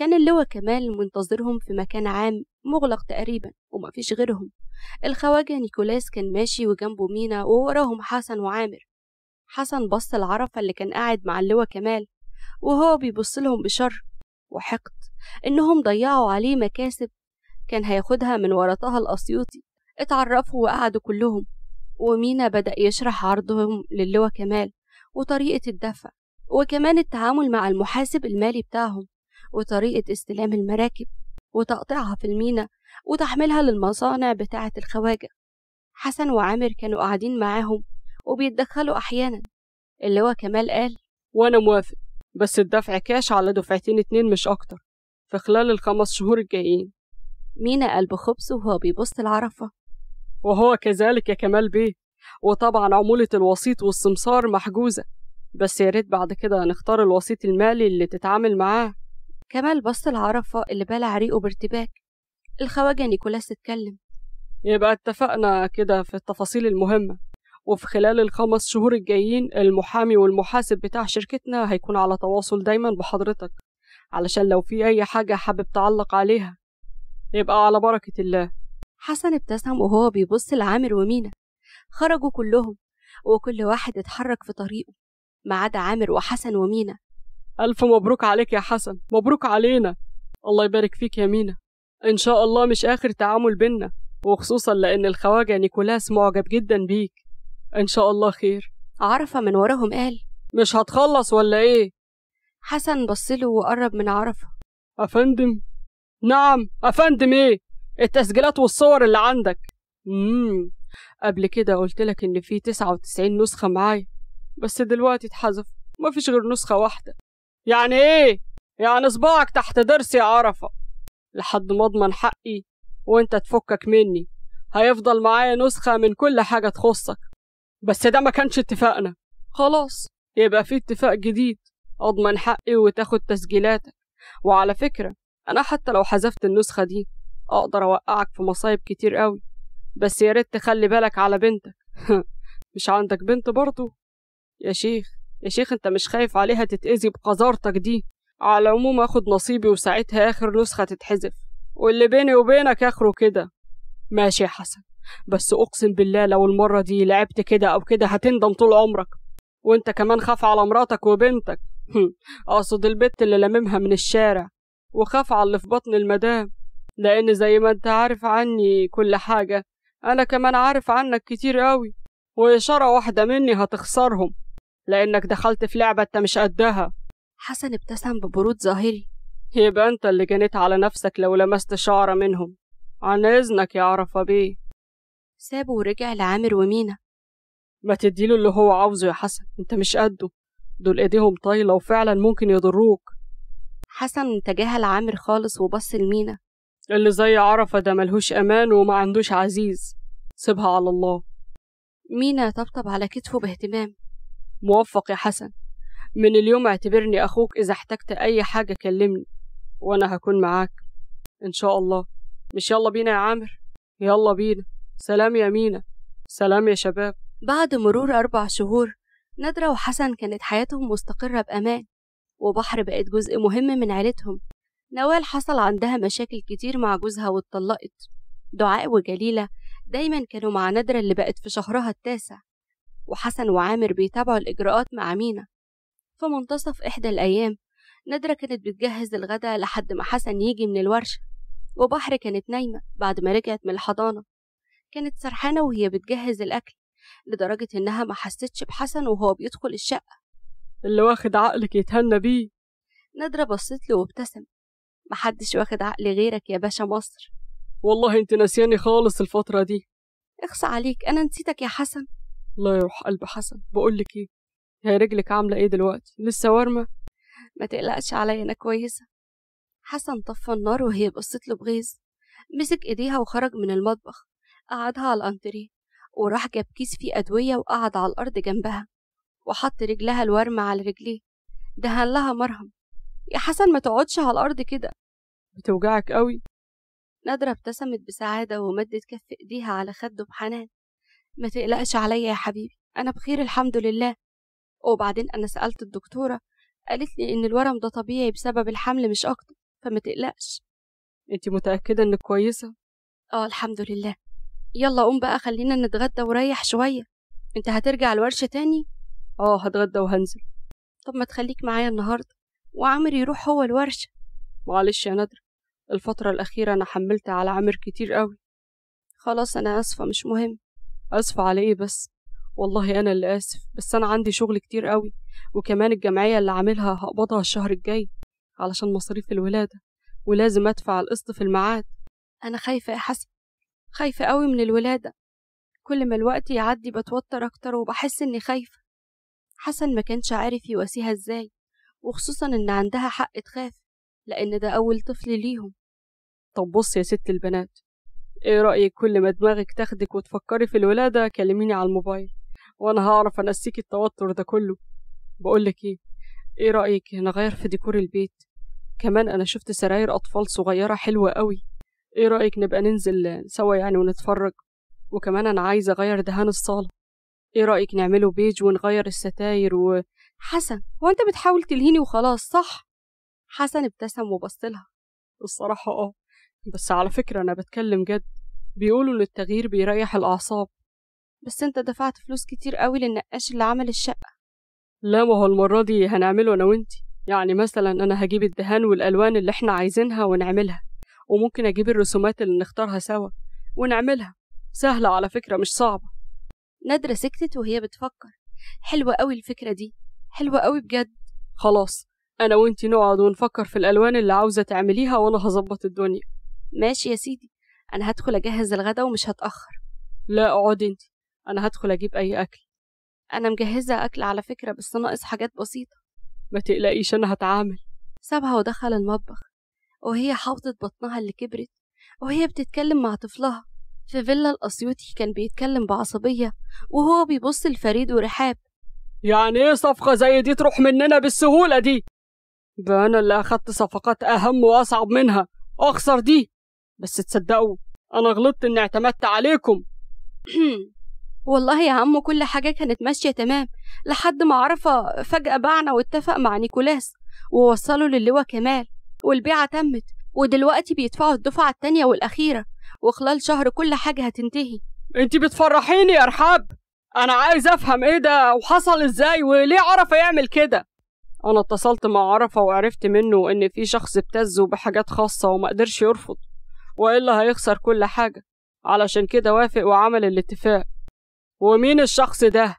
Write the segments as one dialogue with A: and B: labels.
A: كان اللواء كمال منتظرهم في مكان عام مغلق تقريبا ومفيش غيرهم الخواجة نيكولاس كان ماشي وجنبه مينا ووراهم حسن وعامر حسن بص العرفة اللي كان قاعد مع اللواء كمال وهو بيبص لهم بشر وحقد إنهم ضيعوا عليه مكاسب كان هياخدها من ورطها الأسيوطي اتعرفوا وقعدوا كلهم ومينا بدأ يشرح عرضهم للواء كمال وطريقة الدفع وكمان التعامل مع المحاسب المالي بتاعهم وطريقة استلام المراكب وتقطيعها في المينا وتحميلها للمصانع بتاعة الخواجة حسن وعامر كانوا قاعدين معاهم وبيتدخلوا أحيانا اللي هو كمال قال وأنا موافق بس الدفع كاش على دفعتين اتنين مش أكتر في خلال الخمس شهور الجايين مينا قال بخبص وهو بيبص لعرفة وهو كذلك يا كمال بيه وطبعا عمولة الوسيط والسمسار محجوزة بس يا ريت بعد كده نختار الوسيط المالي اللي تتعامل معاه كمال بص العرفة اللي بلع ريقه بارتباك الخواجة نيكولاس اتكلم يبقى اتفقنا كده في التفاصيل المهمة وفي خلال الخمس شهور الجايين المحامي والمحاسب بتاع شركتنا هيكون على تواصل دايما بحضرتك علشان لو في أي حاجة حابب تعلق عليها يبقى على بركة الله حسن ابتسم وهو بيبص لعامر ومينا خرجوا كلهم وكل واحد اتحرك في طريقه ما عدا عامر وحسن ومينا ألف مبروك عليك يا حسن مبروك علينا الله يبارك فيك يا مينا إن شاء الله مش آخر تعامل بينا وخصوصا لأن الخواجة نيكولاس يعني معجب جدا بيك إن شاء الله خير عرفة من وراهم قال مش هتخلص ولا إيه؟ حسن بصله وقرب من عرفة أفندم نعم أفندم إيه؟ التسجيلات والصور اللي عندك مم. قبل كده قلت لك إن في تسعة وتسعين نسخة معايا بس دلوقتي اتحذف مفيش غير نسخة واحدة يعني ايه يعني صباعك تحت درسي يا عرفه لحد ما اضمن حقي وانت تفكك مني هيفضل معايا نسخه من كل حاجه تخصك بس ده ما كانش اتفاقنا خلاص يبقى في اتفاق جديد اضمن حقي وتاخد تسجيلاتك وعلى فكره انا حتى لو حذفت النسخه دي اقدر اوقعك في مصايب كتير قوي بس يا ريت تخلي بالك على بنتك مش عندك بنت برضه يا شيخ يا شيخ انت مش خايف عليها تتأذي بقذارتك دي على العموم اخد نصيبي وساعتها اخر نسخة تتحذف واللي بيني وبينك اخره كده ماشي يا حسن بس اقسم بالله لو المرة دي لعبت كده او كده هتندم طول عمرك وانت كمان خاف على مراتك وبنتك اقصد البت اللي لممها من الشارع وخاف على اللي في بطن المدام لان زي ما انت عارف عني كل حاجة انا كمان عارف عنك كتير قوي واشارة واحدة مني هتخسرهم لأنك دخلت في لعبة أنت مش قدها حسن ابتسم ببرود ظاهري يبقى أنت اللي جنيت على نفسك لو لمست شعرة منهم عن إذنك يا عرفة بيه سابه ورجع لعامر ومينا ما تديله اللي هو عاوزه يا حسن أنت مش قده دول إيديهم طايلة وفعلا ممكن يضروك حسن تجاهل عامر خالص وبص لمينا اللي زي عرفة ده ملهوش أمان وما عندوش عزيز سيبها على الله مينا طبطب على كتفه باهتمام موفق يا حسن من اليوم اعتبرني أخوك إذا احتجت أي حاجة كلمني وأنا هكون معاك إن شاء الله مش يلا بينا يا عامر يلا بينا سلام يا مينا سلام يا شباب بعد مرور أربع شهور نادرة وحسن كانت حياتهم مستقرة بأمان وبحر بقت جزء مهم من عيلتهم نوال حصل عندها مشاكل كتير مع جوزها واتطلقت دعاء وجليلة دايما كانوا مع نادرة اللي بقت في شهرها التاسع وحسن وعامر بيتابعوا الإجراءات مع مينا في منتصف إحدى الأيام نادرة كانت بتجهز الغداء لحد ما حسن يجي من الورشة وبحر كانت نايمة بعد ما رجعت من الحضانة كانت سرحانة وهي بتجهز الأكل لدرجة إنها ما حستش بحسن وهو بيدخل الشقة اللي واخد عقلك يتهنى بيه نادرة بصت له وابتسم محدش واخد عقل غيرك يا باشا مصر والله انت ناسياني خالص الفترة دي اخص عليك أنا نسيتك يا حسن الله يروح قلب حسن بقولك ايه هي رجلك عامله ايه دلوقتي لسه وارمه ما تقلقش عليا انا كويسه حسن طفى النار وهي بصت له بغيظ مسك ايديها وخرج من المطبخ قعدها على الانتري وراح جاب كيس فيه ادويه وقعد على الارض جنبها وحط رجلها الورمه على رجليه دهن لها مرهم يا حسن ما تقعدش على الارض كده بتوجعك قوي نادرة ابتسمت بسعادة ومدت كف ايديها على خده بحنان ما تقلقش عليا يا حبيبي أنا بخير الحمد لله وبعدين أنا سألت الدكتورة قالت لي إن الورم ده طبيعي بسبب الحمل مش أكتر فما تقلقش أنت متأكدة إنك كويسة؟ آه الحمد لله يلا قوم بقى خلينا نتغدى وريح شوية أنت هترجع الورشة تاني؟ آه هتغدى وهنزل طب ما تخليك معايا النهاردة وعامر يروح هو الورشة معلش يا ندر الفترة الأخيرة أنا حملت على عامر كتير قوي خلاص أنا آسفة مش مهم اسفه على ايه بس والله انا اللي اسف بس انا عندي شغل كتير قوي وكمان الجمعيه اللي عاملها هقبضها الشهر الجاي علشان مصاريف الولاده ولازم ادفع القسط في الميعاد انا خايفه يا حسن خايفه قوي من الولاده كل ما الوقت يعدي بتوتر اكتر وبحس اني خايفه حسن ما كانش عارف يواسيها ازاي وخصوصا ان عندها حق تخاف لان ده اول طفل ليهم طب بص يا ست البنات ايه رأيك كل ما دماغك تاخدك وتفكري في الولادة كلميني على الموبايل وانا هعرف انسيك التوتر ده كله بقولك ايه ايه رأيك نغير في ديكور البيت كمان انا شفت سراير اطفال صغيرة حلوة قوي ايه رأيك نبقى ننزل سوا يعني ونتفرج وكمان انا عايزة اغير دهان الصالة ايه رأيك نعمله بيج ونغير الستاير و... حسن هو انت بتحاول تلهيني وخلاص صح حسن ابتسم وبصلها الصراحة اه بس على فكرة أنا بتكلم جد بيقولوا إن التغيير بيريح الأعصاب بس أنت دفعت فلوس كتير قوي للنقاش اللي عمل الشقة لا ما هو المرة دي هنعمله أنا وإنتي يعني مثلا أنا هجيب الدهان والألوان اللي إحنا عايزينها ونعملها وممكن أجيب الرسومات اللي نختارها سوا ونعملها سهلة على فكرة مش صعبة نادرة سكتت وهي بتفكر حلوة قوي الفكرة دي حلوة قوي بجد خلاص أنا وإنتي نقعد ونفكر في الألوان اللي عاوزة تعمليها وأنا هظبط الدنيا ماشي يا سيدي انا هدخل اجهز الغدا ومش هتاخر لا اقعدي انت انا هدخل اجيب اي اكل انا مجهزه اكل على فكره بس ناقص حاجات بسيطه ما تقلقيش انا هتعامل سابها ودخل المطبخ وهي حافظت بطنها اللي كبرت وهي بتتكلم مع طفلها في فيلا الأسيوطي كان بيتكلم بعصبية وهو بيبص لفريد ورحاب يعني ايه صفقة زي دي تروح مننا بالسهولة دي؟ ده أنا اللي أخدت صفقات أهم وأصعب منها أخسر دي بس تصدقوا أنا غلطت إني اعتمدت عليكم والله يا عم كل حاجة كانت ماشية تمام لحد ما عرفة فجأة باعنا واتفق مع نيكولاس ووصله للواء كمال والبيعة تمت ودلوقتي بيدفعوا الدفعة التانية والأخيرة وخلال شهر كل حاجة هتنتهي انتي بتفرحيني يا رحاب أنا عايز أفهم إيه ده وحصل إزاي وليه عرفة يعمل كده أنا اتصلت مع عرفة وعرفت منه إن في شخص ابتزه بحاجات خاصة ومقدرش يرفض وإلا هيخسر كل حاجة علشان كده وافق وعمل الاتفاق ومين الشخص ده؟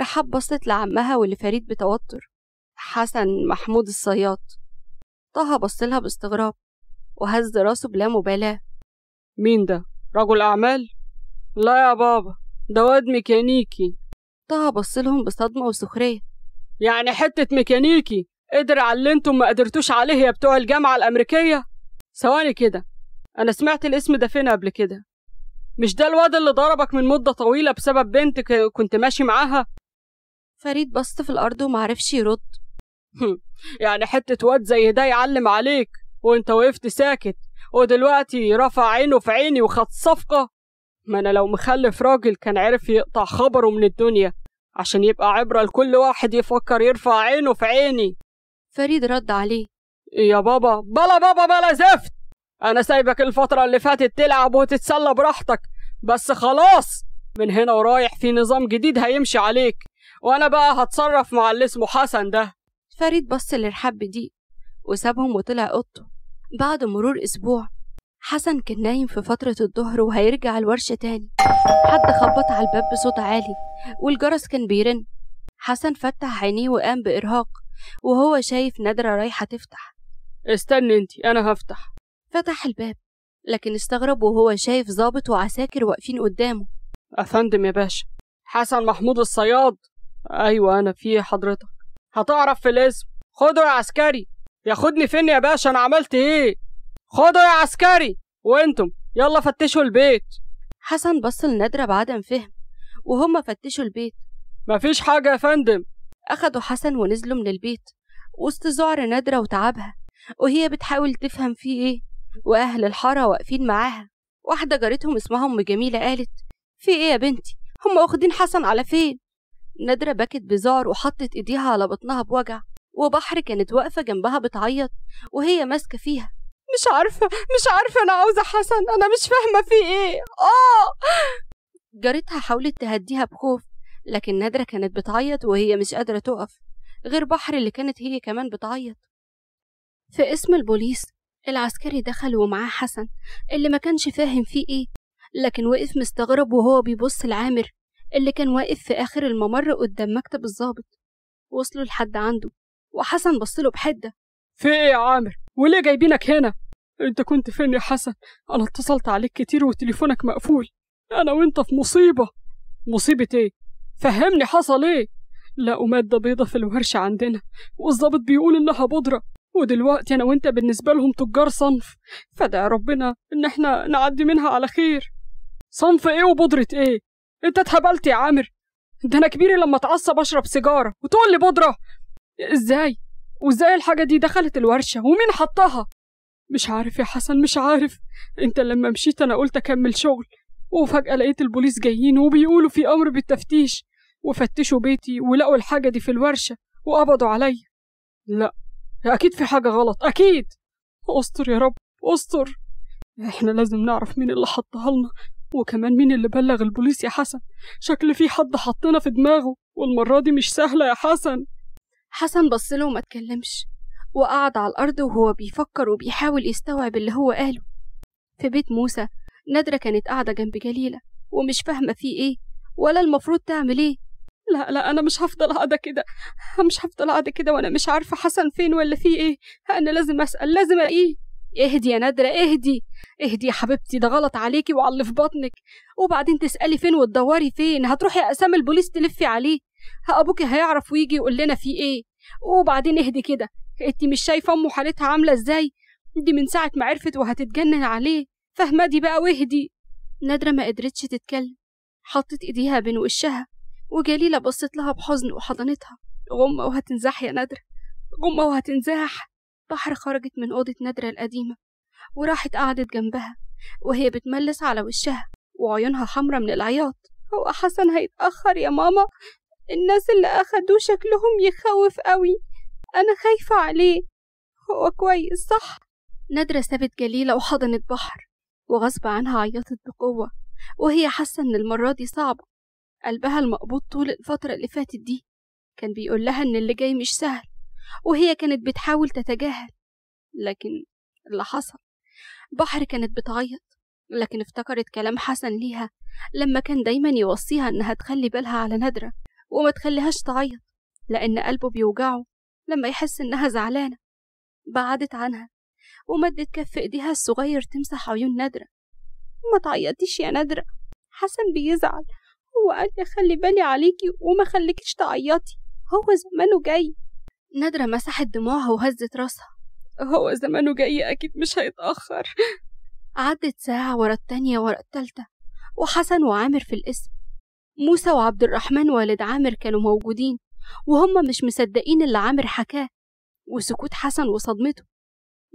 A: رحاب بصت لعمها واللي فريد بتوتر حسن محمود الصياد طه بصلها باستغراب وهز راسه بلا مبالاة مين ده؟ رجل أعمال؟ لا يا بابا ده واد ميكانيكي طه بصلهم بصدمة وسخرية يعني حتة ميكانيكي قدر على اللي انتم ما قدرتوش عليه يا بتوع الجامعة الأمريكية ثواني كده أنا سمعت الاسم ده فين قبل كده مش ده الواد اللي ضربك من مدة طويلة بسبب بنت كنت ماشي معاها فريد بص في الأرض ومعرفش يرد يعني حتة واد زي ده يعلم عليك وانت وقفت ساكت ودلوقتي رفع عينه في عيني وخد صفقة ما أنا لو مخلف راجل كان عرف يقطع خبره من الدنيا عشان يبقى عبرة لكل واحد يفكر يرفع عينه في عيني فريد رد عليه يا بابا بلا بابا بلا زفت انا سايبك الفتره اللي فاتت تلعب وتتسلى براحتك بس خلاص من هنا ورايح في نظام جديد هيمشي عليك وانا بقى هتصرف مع اللي اسمه حسن ده فريد بص للحب دي وسابهم وطلع اوضته بعد مرور اسبوع حسن كان نايم في فترة الظهر وهيرجع الورشة تاني حد خبط على الباب بصوت عالي والجرس كان بيرن حسن فتح عينيه وقام بإرهاق وهو شايف نادرة رايحة تفتح استني انتي أنا هفتح فتح الباب لكن استغرب وهو شايف ظابط وعساكر واقفين قدامه أفندم يا باشا حسن محمود الصياد أيوة أنا في حضرتك هتعرف في الاسم خده يا عسكري ياخدني فين يا باشا أنا عملت إيه خده يا عسكري وانتم يلا فتشوا البيت حسن بص لندرة بعدم فهم وهم فتشوا البيت مفيش حاجة يا فندم أخدوا حسن ونزلوا من البيت وسط ذعر نادرة وتعبها وهي بتحاول تفهم فيه إيه وأهل الحارة واقفين معاها واحدة جارتهم اسمها أم جميلة قالت في إيه يا بنتي هم واخدين حسن على فين نادرة بكت بزار وحطت إيديها على بطنها بوجع وبحر كانت واقفة جنبها بتعيط وهي ماسكة فيها مش عارفة مش عارفة أنا عاوزة حسن أنا مش فاهمة في إيه آه جارتها حاولت تهديها بخوف لكن نادرة كانت بتعيط وهي مش قادرة تقف غير بحر اللي كانت هي كمان بتعيط في اسم البوليس العسكري دخل ومعاه حسن اللي ما كانش فاهم فيه ايه لكن وقف مستغرب وهو بيبص لعامر اللي كان واقف في آخر الممر قدام مكتب الظابط وصلوا لحد عنده وحسن بصله بحدة في ايه يا عامر وليه جايبينك هنا انت كنت فين يا حسن انا اتصلت عليك كتير وتليفونك مقفول انا وانت في مصيبة مصيبة ايه فهمني حصل ايه لقوا مادة بيضة في الورشة عندنا والظابط بيقول إنها بودرة ودلوقتي أنا وأنت بالنسبة لهم تجار صنف فدع ربنا إن إحنا نعدي منها على خير صنف إيه وبودرة إيه؟ أنت اتهبلت يا عامر ده أنا كبيري لما أتعصب أشرب سيجارة وتقول لي بودرة إزاي؟ وإزاي الحاجة دي دخلت الورشة ومين حطها؟ مش عارف يا حسن مش عارف أنت لما مشيت أنا قلت أكمل شغل وفجأة لقيت البوليس جايين وبيقولوا في أمر بالتفتيش وفتشوا بيتي ولقوا الحاجة دي في الورشة وقبضوا عليا لا أكيد في حاجة غلط أكيد استر يا رب استر احنا لازم نعرف مين اللي حطها لنا وكمان مين اللي بلغ البوليس يا حسن شكل في حد حطنا في دماغه والمرة دي مش سهلة يا حسن حسن بصله وما تكلمش وقعد على الأرض وهو بيفكر وبيحاول يستوعب اللي هو قاله في بيت موسى نادرة كانت قاعدة جنب جليلة ومش فاهمة فيه ايه ولا المفروض تعمل ايه لا لا أنا مش هفضل قاعدة كده مش هفضل قاعدة كده وأنا مش عارفة حسن فين ولا في إيه أنا لازم أسأل لازم إيه اهدي يا نادرة اهدي اهدي يا حبيبتي ده غلط عليكي وعلى اللي في بطنك وبعدين تسألي فين وتدوري فين هتروحي أقسام البوليس تلفي عليه أبوكي هيعرف ويجي يقول لنا في إيه وبعدين اهدي كده انتي مش شايفة أمه حالتها عاملة إزاي دي من ساعة ما عرفت وهتتجنن عليه فاهمة دي بقى واهدي نادرة ما قدرتش تتكلم حطت إيديها بين وشها وجليلة بصت لها بحزن وحضنتها غمة وهتنزح يا نادرة غمة وهتنزاح بحر خرجت من أوضة نادرة القديمة وراحت قعدت جنبها وهي بتملس على وشها وعيونها حمرة من العياط هو حسن هيتأخر يا ماما الناس اللي أخدوه شكلهم يخوف قوي أنا خايفة عليه هو كويس صح نادرة سابت جليلة وحضنت بحر وغصب عنها عيطت بقوة وهي حاسة إن المرة دي صعبة قلبها المقبوض طول الفترة اللي فاتت دي كان بيقول لها إن اللي جاي مش سهل وهي كانت بتحاول تتجاهل لكن اللي حصل بحر كانت بتعيط لكن افتكرت كلام حسن ليها لما كان دايما يوصيها إنها تخلي بالها على نادرة وما تخليهاش تعيط لأن قلبه بيوجعه لما يحس إنها زعلانة بعدت عنها ومدت كف إيديها الصغير تمسح عيون نادرة ما تعيطيش يا نادرة حسن بيزعل وقال لي خلي بالي عليكي وما خليكيش تعيطي هو زمانه جاي نادرة مسحت دموعها وهزت راسها هو زمانه جاي أكيد مش هيتأخر عدت ساعة ورا التانية ورا التالتة وحسن وعامر في القسم موسى وعبد الرحمن والد عامر كانوا موجودين وهم مش مصدقين اللي عامر حكاه وسكوت حسن وصدمته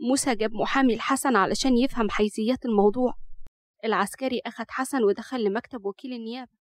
A: موسى جاب محامي لحسن علشان يفهم حيثيات الموضوع العسكري أخد حسن ودخل لمكتب وكيل النيابة